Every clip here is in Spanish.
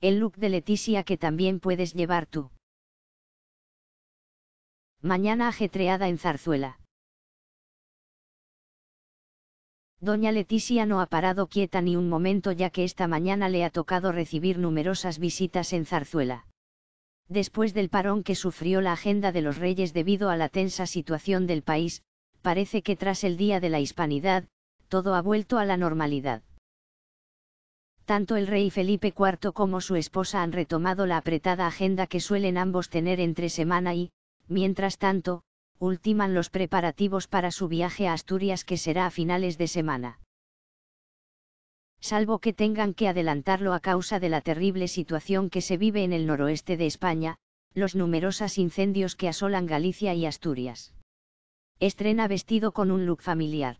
el look de Leticia que también puedes llevar tú. Mañana ajetreada en Zarzuela. Doña Leticia no ha parado quieta ni un momento ya que esta mañana le ha tocado recibir numerosas visitas en Zarzuela. Después del parón que sufrió la agenda de los reyes debido a la tensa situación del país, parece que tras el Día de la Hispanidad, todo ha vuelto a la normalidad tanto el rey Felipe IV como su esposa han retomado la apretada agenda que suelen ambos tener entre semana y, mientras tanto, ultiman los preparativos para su viaje a Asturias que será a finales de semana. Salvo que tengan que adelantarlo a causa de la terrible situación que se vive en el noroeste de España, los numerosos incendios que asolan Galicia y Asturias. Estrena vestido con un look familiar.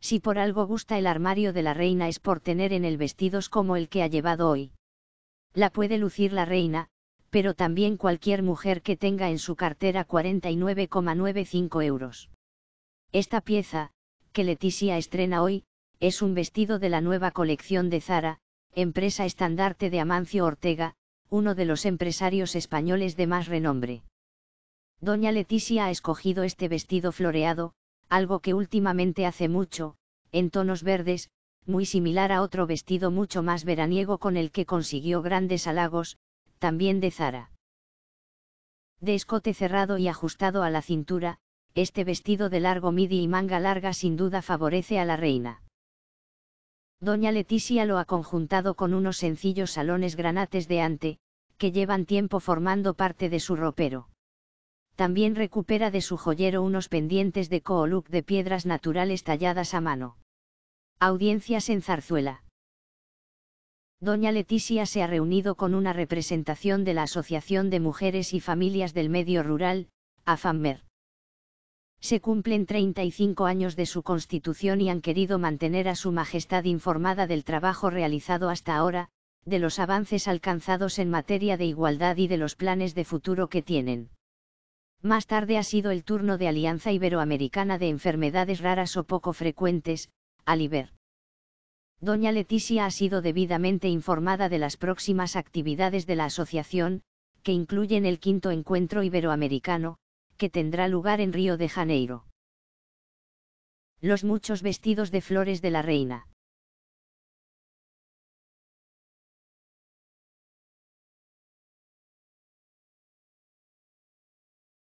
Si por algo gusta el armario de la reina es por tener en él vestidos como el que ha llevado hoy. La puede lucir la reina, pero también cualquier mujer que tenga en su cartera 49,95 euros. Esta pieza, que Leticia estrena hoy, es un vestido de la nueva colección de Zara, empresa estandarte de Amancio Ortega, uno de los empresarios españoles de más renombre. Doña Leticia ha escogido este vestido floreado, algo que últimamente hace mucho, en tonos verdes, muy similar a otro vestido mucho más veraniego con el que consiguió grandes halagos, también de Zara. De escote cerrado y ajustado a la cintura, este vestido de largo midi y manga larga sin duda favorece a la reina. Doña Leticia lo ha conjuntado con unos sencillos salones granates de ante, que llevan tiempo formando parte de su ropero también recupera de su joyero unos pendientes de Kooluk de piedras naturales talladas a mano. Audiencias en Zarzuela. Doña Leticia se ha reunido con una representación de la Asociación de Mujeres y Familias del Medio Rural, Afammer. Se cumplen 35 años de su constitución y han querido mantener a su Majestad informada del trabajo realizado hasta ahora, de los avances alcanzados en materia de igualdad y de los planes de futuro que tienen. Más tarde ha sido el turno de Alianza Iberoamericana de Enfermedades Raras o Poco Frecuentes, Aliber. Doña Leticia ha sido debidamente informada de las próximas actividades de la asociación, que incluyen el quinto encuentro iberoamericano, que tendrá lugar en Río de Janeiro. Los muchos vestidos de flores de la reina.